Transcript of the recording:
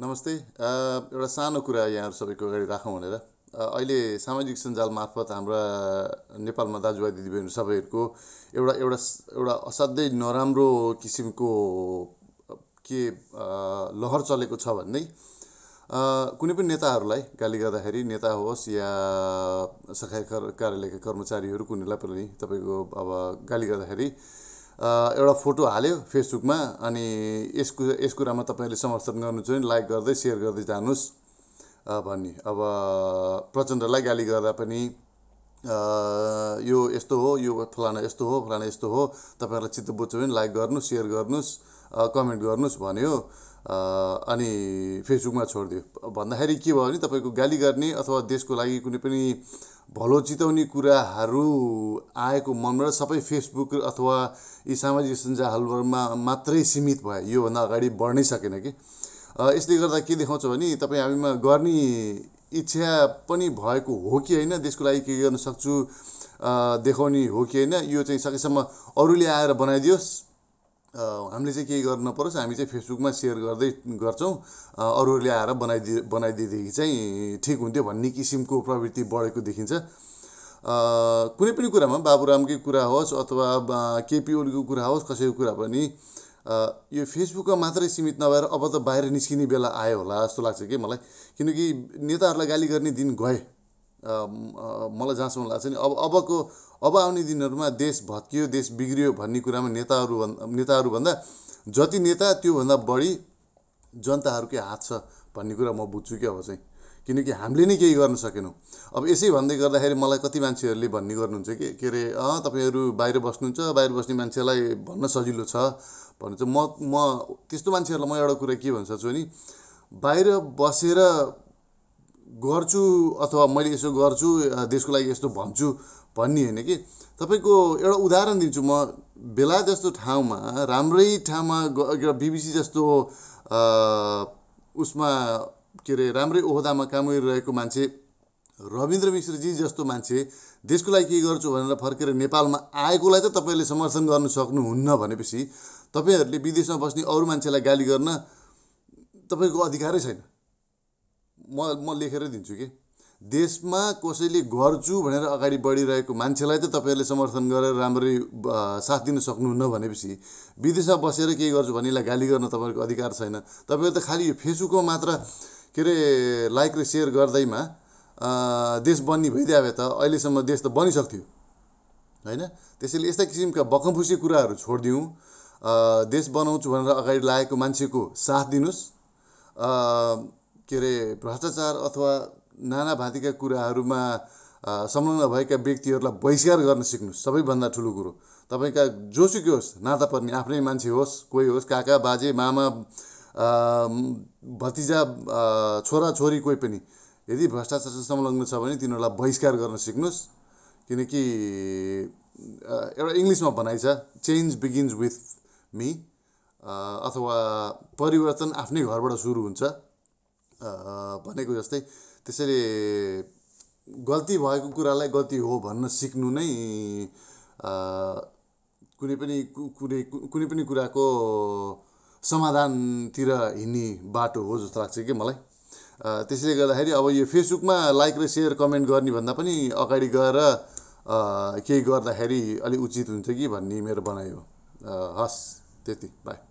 नमस्ते एउटा सानो कुरा यहाँहरू सबैको अगाडि राखौँ भनेर अहिले सामाजिक सञ्जाल मार्फत हाम्रा नेपालमा दाजुभाइ दिदीबहिनी सबैहरूको एउटा एउटा एउटा असाध्यै नराम्रो किसिमको के लहर चलेको छ भन्दै कुनै पनि नेताहरूलाई गाली गर्दाखेरि नेता होस् या सरकारी कार्यालयका कर्मचारीहरू कुनैलाई पनि तपाईँको अब गाली गर्दाखेरि एउटा फोटो हाल्यो फेसबुकमा अनि यसको यस कुरामा तपाईँहरूले समर्थन गर्नुहुन्छ भने लाइक गर्दै सेयर गर्दै जानुहोस् भन्ने अब प्रचण्डलाई गाली गर्दा पनि यो यस्तो हो यो फलाना यस्तो हो फलाना यस्तो हो तपाईँहरूलाई चित्त बुझ्छ भने लाइक गर्नुहोस् सेयर गर्नुहोस् कमेन्ट गर्नुहोस् भन्यो अनि फेसबुकमा छोडिदियो भन्दाखेरि के भयो भने तपाईँको गाली गर्ने अथवा देशको लागि कुनै पनि भलो चिताउने कुराहरू आएको मनबाट सबै फेसबुक अथवा यी सामाजिक सञ्जालहरूमा मात्रै सीमित भयो योभन्दा अगाडि बढ्नै सकेन कि यसले गर्दा के देखाउँछ भने तपाईँ हामीमा गर्ने इच्छा पनि भएको हो कि होइन देशको लागि के गर्न सक्छु देखाउने हो कि होइन यो चाहिँ सकेसम्म अरूले आएर बनाइदियोस् हामीले चाहिँ केही गर्नु नपरोस् हामी चाहिँ फेसबुकमा सेयर गर्दै गर्छौँ अरूहरूले आएर बनाइदिए बनाइदिएदेखि चाहिँ ठिक हुन्थ्यो भन्ने किसिमको प्रवृत्ति बढेको देखिन्छ कुनै पनि कुरामा बाबुरामकै कुरा होस् अथवा केपी ओलीको कुरा होस् कसैको कुरा पनि यो फेसबुकमा मात्रै सीमित नभएर अब त बाहिर निस्किने बेला आयो होला जस्तो लाग्छ कि मलाई किनकि नेताहरूलाई गाली गर्ने दिन गए मलाई जहाँसम्म लाग्छ नि अब अबको अब आउने दिनहरूमा देश भत्कियो देश बिग्रियो भन्ने कुरामा नेताहरू भन्दा जति नेता त्योभन्दा बढी जनताहरूकै हात छ भन्ने कुरा म बुझ्छु क्या अब चाहिँ किनकि हामीले नै केही गर्न सकेनौँ अब यसै भन्दै गर्दाखेरि मलाई कति मान्छेहरूले भन्ने गर्नुहुन्छ कि के अरे अँ तपाईँहरू बाहिर बस्नुहुन्छ बाहिर बस्ने मान्छेलाई भन्न सजिलो छ भन्नु चाहिँ म म त्यस्तो मान्छेहरूलाई म एउटा कुरा के भन्न सक्छु भने बाहिर बसेर गर्छु अथवा मैले यसो गर्छु देशको लागि यस्तो भन्छु भन्ने होइन कि तपाईँको एउटा उदाहरण दिन्छु म बेला जस्तो ठाउँमा राम्रै ठाउँमा बिबिसी जस्तो उसमा के अरे राम्रै ओहदामा काम गरिरहेको मान्छे रविन्द्र मिश्रजी जस्तो मान्छे देशको लागि के गर्छु भनेर फर्केर नेपालमा आएकोलाई त तपाईँले समर्थन गर्न सक्नुहुन्न भनेपछि तपाईँहरूले विदेशमा बस्ने अरू मान्छेलाई गाली गर्न तपाईँको अधिकारै छैन म म लेखेरै दिन्छु कि देशमा कसैले गर्छु भनेर अगाडि बढिरहेको मान्छेलाई त तपाईँहरूले समर्थन गरेर राम्ररी साथ दिन सक्नुहुन्न भनेपछि विदेशमा बसेर केही गर्छु भन्नेलाई गाली गर्न तपाईँहरूको अधिकार छैन तपाईँहरू त खालि यो फेसबुकमा मात्र के अरे लाइक र सेयर गर्दैमा देश बन्ने भइदियो भए त अहिलेसम्म देश त बनिसक्थ्यो होइन त्यसैले यस्ता किसिमका बकमफुसी कुराहरू छोडिदिउँ देश बनाउँछु भनेर अगाडि लागेको मान्छेको साथ दिनुहोस् के अरे भ्रष्टाचार अथवा नाना भाँतिका कुराहरूमा संलग्न भएका व्यक्तिहरूलाई बहिष्कार गर्न सिक्नु सबैभन्दा ठुलो कुरो तपाईँका जोसुकै होस् नाता पर्ने आफ्नै मान्छे होस् कोही होस् काका बाजे मामा भतिजा छोरा छोरी कोही पनि यदि भ्रष्टाचार संलग्न छ भने तिनीहरूलाई बहिष्कार गर्न सिक्नुहोस् किनकि एउटा इङ्ग्लिसमा भनाइ छ चेन्ज बिगिन्स विथ मी अथवा परिवर्तन आफ्नै घरबाट सुरु हुन्छ भनेको जस्तै त्यसैले गल्ती भएको कुरालाई गल्ती हो भन्न सिक्नु नै कुनै पनि कुनै कुनै पनि कुराको समाधानतिर हिँड्ने बाटो हो जस्तो लाग्छ कि मलाई त्यसैले गर्दाखेरि अब यो फेसबुकमा लाइक र सेयर कमेन्ट गर्ने भन्दा पनि अगाडि गएर केही गर्दाखेरि अलिक उचित हुन्छ कि भन्ने मेरो बनाइ हो हस् त्यति बाई